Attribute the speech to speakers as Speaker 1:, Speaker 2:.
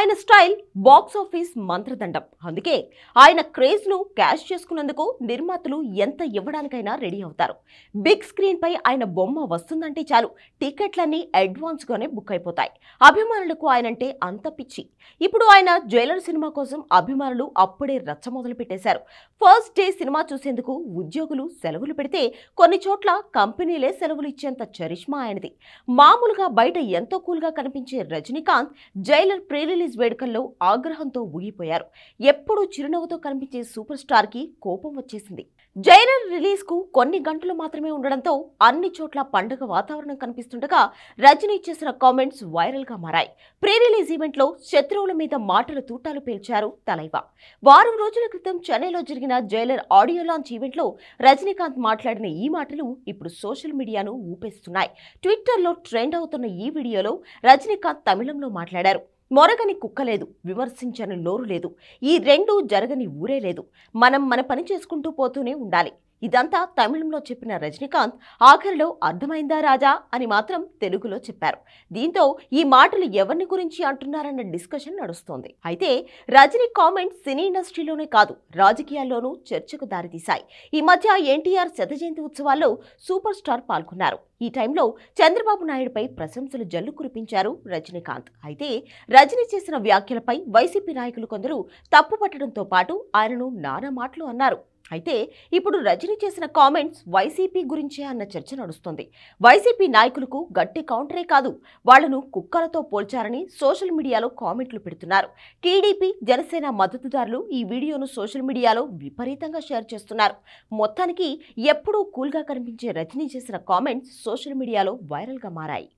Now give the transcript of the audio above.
Speaker 1: ఆయన style box office మంత్రదండం అందుకే ఆయన క్రేజ్ను క్యాష్ చేసుకున్నందుకు నిర్మాతలు ఎంత ఇవ్వడానికైనా రెడీ అవుతారు బిగ్ స్క్రీన్పై ఆయన బొమ్మ వస్తుందంటే చాలు టికెట్లన్నీ అడ్వాన్స్గానే బుక్ అయిపోతాయి అభిమానులకు ఆయనంటే అంత పిచ్చి ఇప్పుడు ఆయన జ్యువెలర్ సినిమా కోసం అభిమానులు అప్పుడే రచ్చ మొదలు పెట్టేశారు ఫస్ట్ డే సినిమా చూసేందుకు ఉద్యోగులు సెలవులు పెడితే కొన్ని చోట్ల కంపెనీలే సెలవులు ఇచ్చేంత చరిష్మా ఆయనది మామూలుగా బయట ఎంతో కూల్గా కనిపించే రజనీకాంత్ జైలర్ ప్రీ రిలీజ్ వేడుకల్లో ఆగ్రహంతో ఊగిపోయారు ఎప్పుడూ చిరునవ్వుతో కనిపించే సూపర్ స్టార్ కి కోపం వచ్చేసింది జైలర్ కు కొన్ని గంటలు మాత్రమే ఉండడంతో అన్ని చోట్ల పండుగ వాతావరణం కనిపిస్తుండగా రజనీ చేసిన కామెంట్స్ వైరల్ గా మారాయి ప్రీ రిలీజ్ లో శత్రువుల మీద మాటలు తూటాలు పేల్చారు తలైవా వారం రోజుల క్రితం చెన్నైలో జరిగిన జైలర్ ఆడియో లాంచ్ ఈవెంట్ లో రజనీకాంత్ మాట్లాడిన ఈ మాటలు ఇప్పుడు సోషల్ మీడియాను ఊపేస్తున్నాయి ట్విట్టర్లో ట్రెండ్ అవుతున్న ఈ వీడియోలో రజనీకాంత్ తమిళంలో మాట్లాడారు మొరగని కుక్క లేదు విమర్శించని నోరు లేదు ఈ రెండు జరగని ఊరే లేదు మనం మన పని చేసుకుంటూ పోతూనే ఉండాలి ఇదంతా తమిళంలో చెప్పిన రజనీకాంత్ ఆఖరిలో అర్థమైందా రాజా అని మాత్రం తెలుగులో చెప్పారు దీంతో ఈ మాటలు ఎవరిని గురించి అంటున్నారన్న డిస్కషన్ నడుస్తోంది అయితే రజనీ కామెంట్ సినీ ఇండస్ట్రీలోనే కాదు రాజకీయాల్లోనూ చర్చకు దారితీశాయి ఈ మధ్య ఎన్టీఆర్ శత జయంతి ఉత్సవాల్లో సూపర్ స్టార్ పాల్గొన్నారు ఈ టైంలో చంద్రబాబు నాయుడుపై ప్రశంసలు జల్లు కురిపించారు రజనీకాంత్ అయితే రజనీ చేసిన వ్యాఖ్యలపై వైసీపీ నాయకులు కొందరు తప్పు పట్టడంతో పాటు ఆయనను నానా మాటలు అన్నారు అయితే ఇప్పుడు రజనీ చేసిన కామెంట్స్ వైసీపీ గురించే అన్న చర్చ నడుస్తోంది వైసీపీ నాయకులకు గట్టి కౌంటరే కాదు వాళ్లను కుక్కలతో పోల్చారని సోషల్ మీడియాలో కామెంట్లు పెడుతున్నారు టీడీపీ జనసేన మద్దతుదారులు ఈ వీడియోను సోషల్ మీడియాలో విపరీతంగా షేర్ చేస్తున్నారు మొత్తానికి ఎప్పుడూ కూల్గా కనిపించే రజనీ చేసిన కామెంట్స్ సోషల్ మీడియాలో వైరల్గా మారాయి